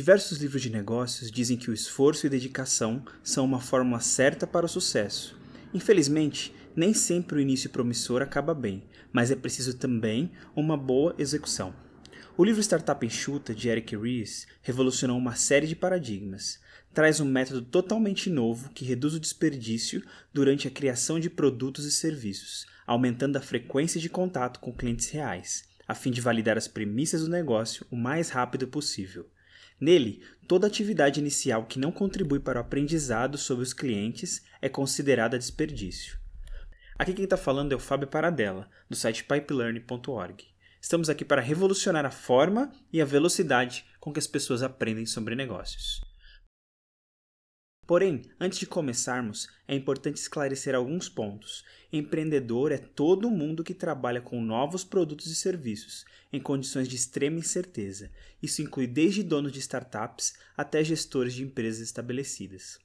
diversos livros de negócios dizem que o esforço e dedicação são uma fórmula certa para o sucesso. Infelizmente, nem sempre o início promissor acaba bem, mas é preciso também uma boa execução. O livro Startup Enxuta, de Eric Ries, revolucionou uma série de paradigmas. Traz um método totalmente novo que reduz o desperdício durante a criação de produtos e serviços, aumentando a frequência de contato com clientes reais, a fim de validar as premissas do negócio o mais rápido possível. Nele, toda atividade inicial que não contribui para o aprendizado sobre os clientes é considerada desperdício. Aqui quem está falando é o Fábio Paradella, do site pipelearn.org. Estamos aqui para revolucionar a forma e a velocidade com que as pessoas aprendem sobre negócios. Porém, antes de começarmos, é importante esclarecer alguns pontos. Empreendedor é todo mundo que trabalha com novos produtos e serviços, em condições de extrema incerteza. Isso inclui desde donos de startups até gestores de empresas estabelecidas.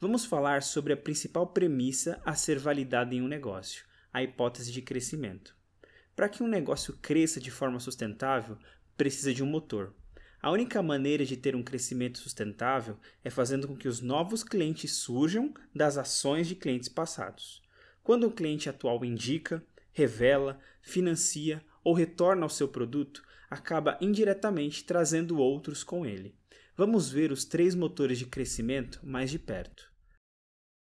Vamos falar sobre a principal premissa a ser validada em um negócio, a hipótese de crescimento. Para que um negócio cresça de forma sustentável, precisa de um motor, a única maneira de ter um crescimento sustentável é fazendo com que os novos clientes surjam das ações de clientes passados. Quando um cliente atual indica, revela, financia ou retorna ao seu produto, acaba indiretamente trazendo outros com ele. Vamos ver os três motores de crescimento mais de perto.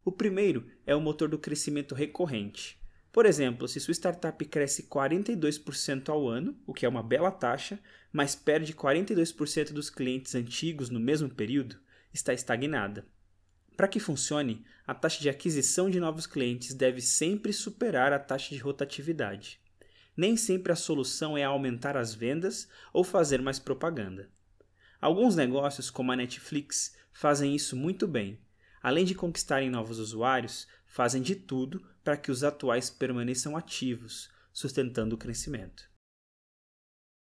O primeiro é o motor do crescimento recorrente. Por exemplo, se sua startup cresce 42% ao ano, o que é uma bela taxa, mas perde 42% dos clientes antigos no mesmo período, está estagnada. Para que funcione, a taxa de aquisição de novos clientes deve sempre superar a taxa de rotatividade. Nem sempre a solução é aumentar as vendas ou fazer mais propaganda. Alguns negócios, como a Netflix, fazem isso muito bem. Além de conquistarem novos usuários, fazem de tudo para que os atuais permaneçam ativos, sustentando o crescimento.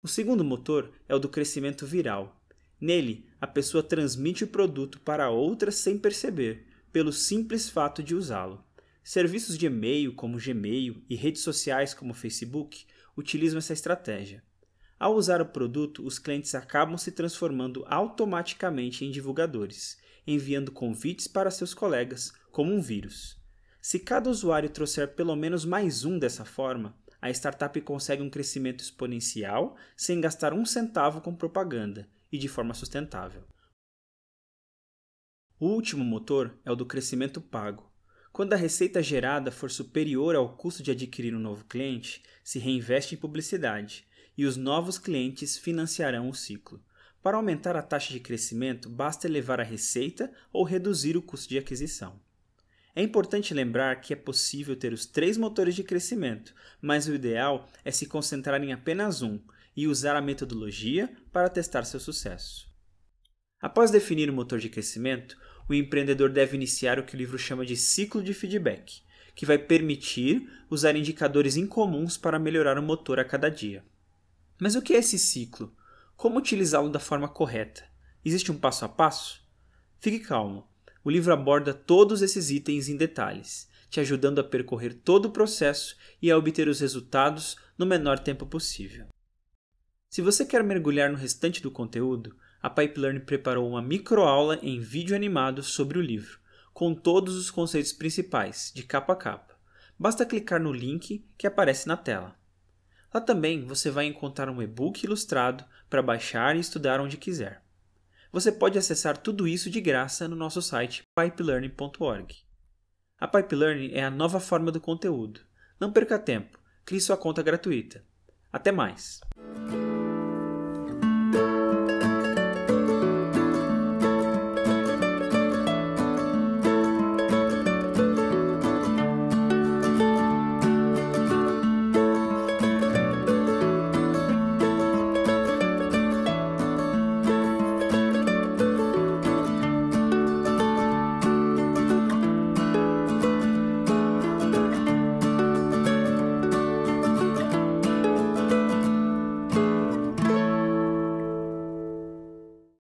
O segundo motor é o do crescimento viral. Nele, a pessoa transmite o produto para outra sem perceber, pelo simples fato de usá-lo. Serviços de e-mail como Gmail e redes sociais como Facebook utilizam essa estratégia. Ao usar o produto, os clientes acabam se transformando automaticamente em divulgadores, enviando convites para seus colegas como um vírus. Se cada usuário trouxer pelo menos mais um dessa forma, a startup consegue um crescimento exponencial sem gastar um centavo com propaganda e de forma sustentável. O último motor é o do crescimento pago. Quando a receita gerada for superior ao custo de adquirir um novo cliente, se reinveste em publicidade e os novos clientes financiarão o ciclo. Para aumentar a taxa de crescimento, basta elevar a receita ou reduzir o custo de aquisição. É importante lembrar que é possível ter os três motores de crescimento, mas o ideal é se concentrar em apenas um e usar a metodologia para testar seu sucesso. Após definir o motor de crescimento, o empreendedor deve iniciar o que o livro chama de ciclo de feedback, que vai permitir usar indicadores incomuns para melhorar o motor a cada dia. Mas o que é esse ciclo? Como utilizá-lo da forma correta? Existe um passo a passo? Fique calmo, o livro aborda todos esses itens em detalhes, te ajudando a percorrer todo o processo e a obter os resultados no menor tempo possível. Se você quer mergulhar no restante do conteúdo, a Pipeline preparou uma microaula em vídeo animado sobre o livro, com todos os conceitos principais, de capa a capa. Basta clicar no link que aparece na tela. Lá também você vai encontrar um e-book ilustrado para baixar e estudar onde quiser. Você pode acessar tudo isso de graça no nosso site pipelearning.org. A Pipelearning é a nova forma do conteúdo. Não perca tempo, crie sua conta gratuita. Até mais!